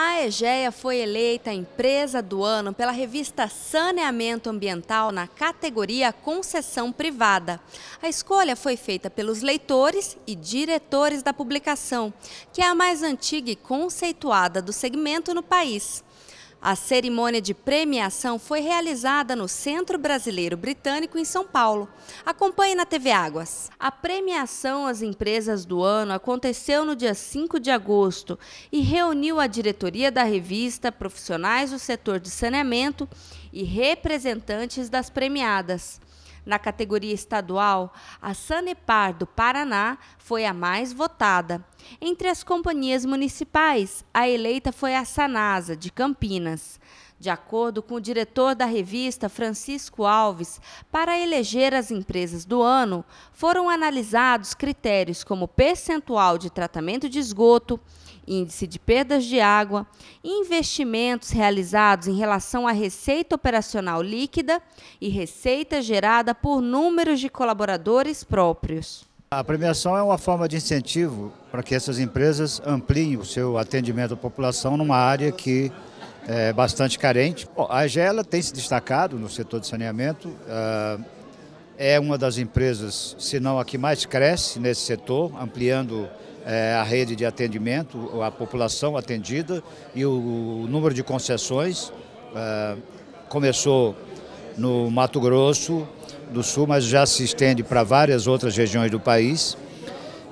A EGEA foi eleita empresa do ano pela revista Saneamento Ambiental na categoria Concessão Privada. A escolha foi feita pelos leitores e diretores da publicação, que é a mais antiga e conceituada do segmento no país. A cerimônia de premiação foi realizada no Centro Brasileiro Britânico, em São Paulo. Acompanhe na TV Águas. A premiação às empresas do ano aconteceu no dia 5 de agosto e reuniu a diretoria da revista, profissionais do setor de saneamento e representantes das premiadas na categoria estadual, a Sanepar do Paraná foi a mais votada. Entre as companhias municipais, a eleita foi a Sanasa, de Campinas de acordo com o diretor da revista Francisco Alves, para eleger as empresas do ano, foram analisados critérios como percentual de tratamento de esgoto, índice de perdas de água, investimentos realizados em relação à receita operacional líquida e receita gerada por números de colaboradores próprios. A premiação é uma forma de incentivo para que essas empresas ampliem o seu atendimento à população numa área que é, bastante carente. Bom, a Gela tem se destacado no setor de saneamento, ah, é uma das empresas, se não a que mais cresce nesse setor, ampliando eh, a rede de atendimento, a população atendida e o, número de concessões. Ah, começou no Mato Grosso do Sul, mas já se estende para várias outras regiões do país.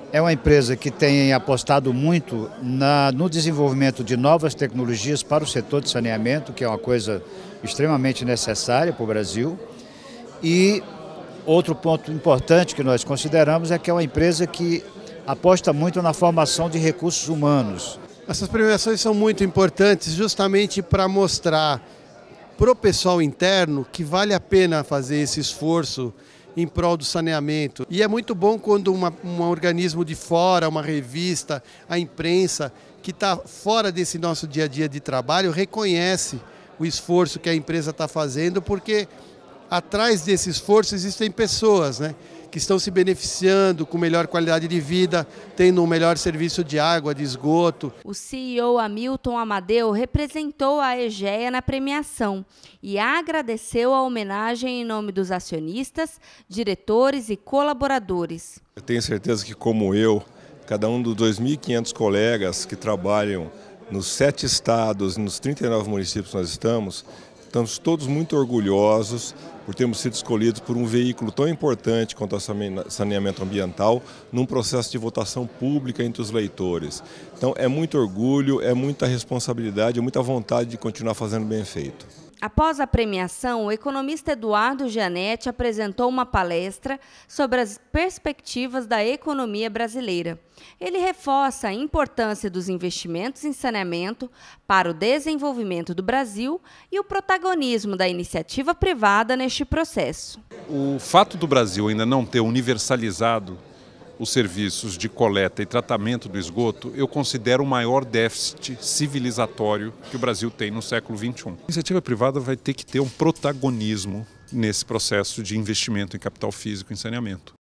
É uma empresa que tem apostado muito na, no desenvolvimento de novas tecnologias para o setor de saneamento, que é uma coisa extremamente necessária para o Brasil. E outro ponto importante que nós consideramos é que é uma empresa que aposta muito na formação de recursos humanos. Essas premiações são muito importantes justamente para mostrar para o pessoal interno que vale a pena fazer esse esforço em prol do saneamento. E é muito bom quando uma, um organismo de fora, uma revista, a imprensa, que está fora desse nosso dia a dia de trabalho, reconhece o esforço que a empresa está fazendo, porque atrás desse esforço existem pessoas, né? que estão se beneficiando com melhor qualidade de vida, tendo um melhor serviço de água, de esgoto. O CEO Hamilton Amadeu representou a EGEA na premiação e agradeceu a homenagem em nome dos acionistas, diretores e colaboradores. Eu tenho certeza que, como eu, cada um dos 2.500 colegas que trabalham nos sete estados, nos 39 municípios que nós estamos, Estamos todos muito orgulhosos por termos sido escolhidos por um veículo tão importante quanto o saneamento ambiental num processo de votação pública entre os leitores. Então é muito orgulho, é muita responsabilidade, é muita vontade de continuar fazendo bem feito após a premiação, o economista Eduardo Gianetti apresentou uma palestra sobre as perspectivas da economia brasileira. Ele reforça a importância dos investimentos em saneamento para o desenvolvimento do Brasil e o protagonismo da iniciativa privada neste processo. O fato do Brasil ainda não ter universalizado os serviços de coleta e tratamento do esgoto, eu considero o maior déficit civilizatório que o Brasil tem no século XXI. A iniciativa privada vai ter que ter um protagonismo nesse processo de investimento em capital físico e saneamento.